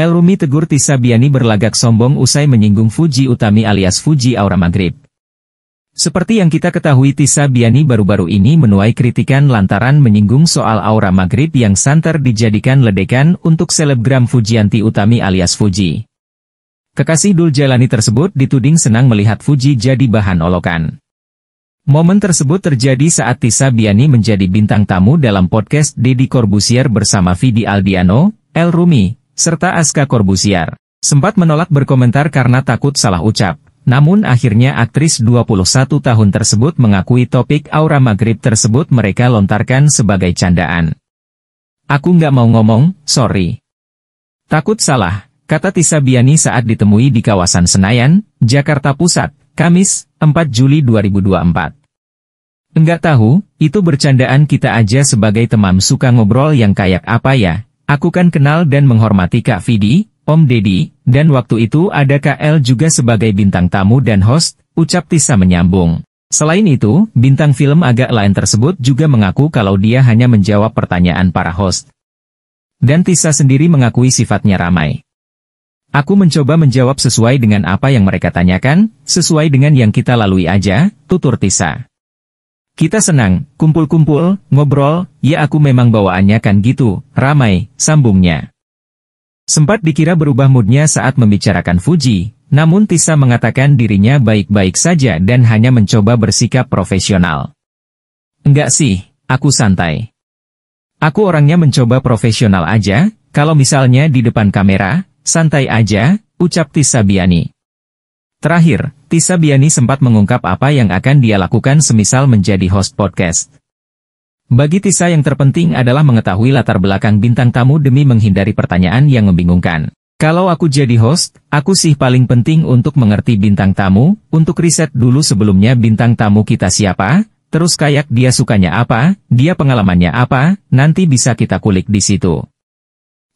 El Rumi tegur Tisa Biani berlagak sombong usai menyinggung Fuji Utami alias Fuji Aura Maghrib. Seperti yang kita ketahui Tisa Biani baru-baru ini menuai kritikan lantaran menyinggung soal Aura Maghrib yang santer dijadikan ledekan untuk selebgram Fujianti Utami alias Fuji. Kekasih Dul Jalani tersebut dituding senang melihat Fuji jadi bahan olokan. Momen tersebut terjadi saat Tisa Biani menjadi bintang tamu dalam podcast Deddy Corbusier bersama Vidi Aldiano, El Rumi, serta Aska Corbusier. Sempat menolak berkomentar karena takut salah ucap, namun akhirnya aktris 21 tahun tersebut mengakui topik aura maghrib tersebut mereka lontarkan sebagai candaan. Aku nggak mau ngomong, sorry. Takut salah, kata Tisa Biani saat ditemui di kawasan Senayan, Jakarta Pusat, Kamis, 4 Juli 2024. Enggak tahu, itu bercandaan kita aja sebagai teman suka ngobrol yang kayak apa ya, Aku kan kenal dan menghormati Kak Vidi, Om Dedi, dan waktu itu ada KL juga sebagai bintang tamu dan host, ucap Tisa menyambung. Selain itu, bintang film agak lain tersebut juga mengaku kalau dia hanya menjawab pertanyaan para host. Dan Tisa sendiri mengakui sifatnya ramai. Aku mencoba menjawab sesuai dengan apa yang mereka tanyakan, sesuai dengan yang kita lalui aja, tutur Tisa. Kita senang, kumpul-kumpul, ngobrol, ya aku memang bawaannya kan gitu, ramai, sambungnya. Sempat dikira berubah moodnya saat membicarakan Fuji, namun Tisa mengatakan dirinya baik-baik saja dan hanya mencoba bersikap profesional. Enggak sih, aku santai. Aku orangnya mencoba profesional aja, kalau misalnya di depan kamera, santai aja, ucap Tisa Biani. Terakhir, Tisa Biani sempat mengungkap apa yang akan dia lakukan semisal menjadi host podcast. Bagi Tisa yang terpenting adalah mengetahui latar belakang bintang tamu demi menghindari pertanyaan yang membingungkan. Kalau aku jadi host, aku sih paling penting untuk mengerti bintang tamu, untuk riset dulu sebelumnya bintang tamu kita siapa, terus kayak dia sukanya apa, dia pengalamannya apa, nanti bisa kita kulik di situ.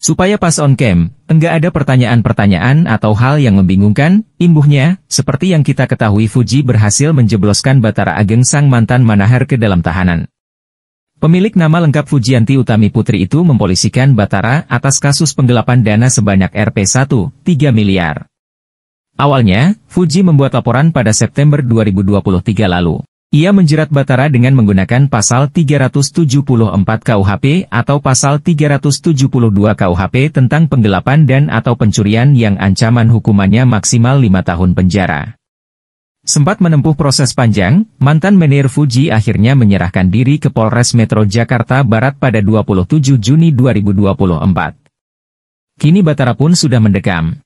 Supaya pas on cam, enggak ada pertanyaan-pertanyaan atau hal yang membingungkan, imbuhnya, seperti yang kita ketahui Fuji berhasil menjebloskan Batara Ageng sang mantan manahar ke dalam tahanan. Pemilik nama lengkap Fujianti Utami Putri itu mempolisikan Batara atas kasus penggelapan dana sebanyak rp 13 miliar. Awalnya, Fuji membuat laporan pada September 2023 lalu. Ia menjerat Batara dengan menggunakan pasal 374 KUHP atau pasal 372 KUHP tentang penggelapan dan atau pencurian yang ancaman hukumannya maksimal 5 tahun penjara. Sempat menempuh proses panjang, mantan menir Fuji akhirnya menyerahkan diri ke Polres Metro Jakarta Barat pada 27 Juni 2024. Kini Batara pun sudah mendekam.